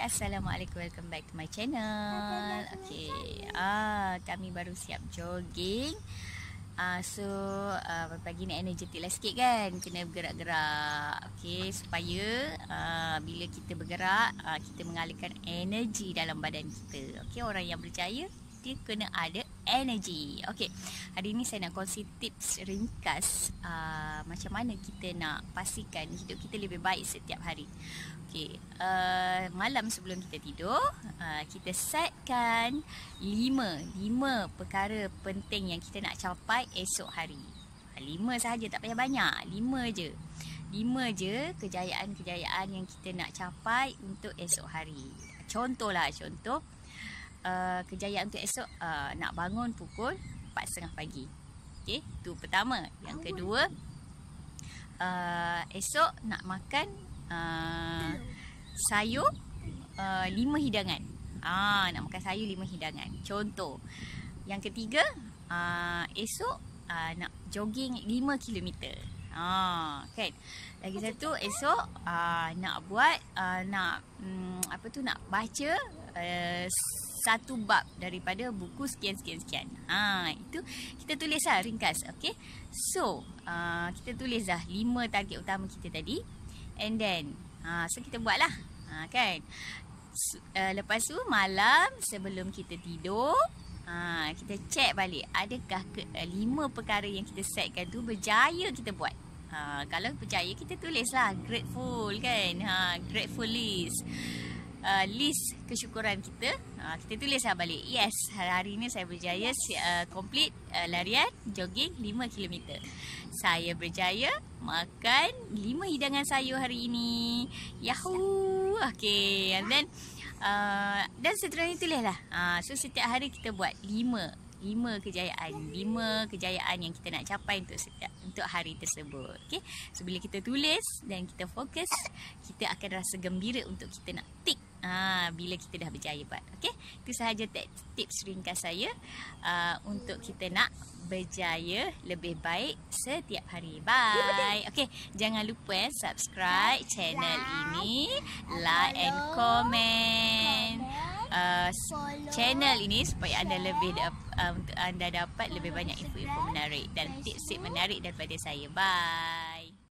Assalamualaikum Welcome back to my channel Okay ah, Kami baru siap jogging ah, So ah, Pagi ni energetik lah sikit kan Kena bergerak-gerak Okay Supaya ah, Bila kita bergerak ah, Kita mengalirkan energi dalam badan kita Okay orang yang berjaya dia kena ada energy. Okey. Hari ini saya nak kongsi tips ringkas uh, macam mana kita nak pastikan hidup kita lebih baik setiap hari. Okey. Uh, malam sebelum kita tidur, uh, kita setkan lima, lima perkara penting yang kita nak capai esok hari. Uh, lima saja tak payah banyak. lima je. lima je kejayaan-kejayaan yang kita nak capai untuk esok hari. Contohlah contoh Uh, kejayaan untuk esok uh, nak bangun pukul 4.30 pagi. Okey, tu pertama. Yang kedua, uh, esok nak makan uh, sayur uh, 5 hidangan. Ah, nak makan sayur lima hidangan. Contoh. Yang ketiga, uh, esok uh, nak jogging 5 km. Ah, kan. Lagi satu esok uh, nak buat uh, nak um, apa tu nak baca uh, satu bab daripada buku sekian sekian sekian. Ha, itu kita tulis lah ringkas. Okay. So, uh, kita tulis lah lima target utama kita tadi. And then, uh, so kita buat lah. Ha, kan? So, uh, lepas tu malam sebelum kita tidur, Ha, kita check balik adakah ke, uh, lima perkara yang kita setkan tu berjaya kita buat. Ha, kalau berjaya kita tulislah grateful kan. Ha, grateful list uh, list kesyukuran kita. Uh, kita tulislah balik. Yes, hari-hari ni saya berjaya uh, complete uh, larian jogging 5 km. Saya berjaya makan 5 hidangan sayur hari ini. Yahoo! Okay, and then uh, dan seterusnya tulislah. Uh, so setiap hari kita buat 5 lima kejayaan lima kejayaan yang kita nak capai untuk setiap untuk hari tersebut okey so bila kita tulis dan kita fokus kita akan rasa gembira untuk kita nak tick ha, bila kita dah berjaya buat okey itu sahaja tips ringkas saya uh, untuk kita nak berjaya lebih baik setiap hari bye Okay, jangan lupa eh, subscribe channel ini like and comment uh, channel ini supaya anda lebih ha, untuk anda dapat lebih banyak info-info menarik dan tips-tips menarik daripada saya bye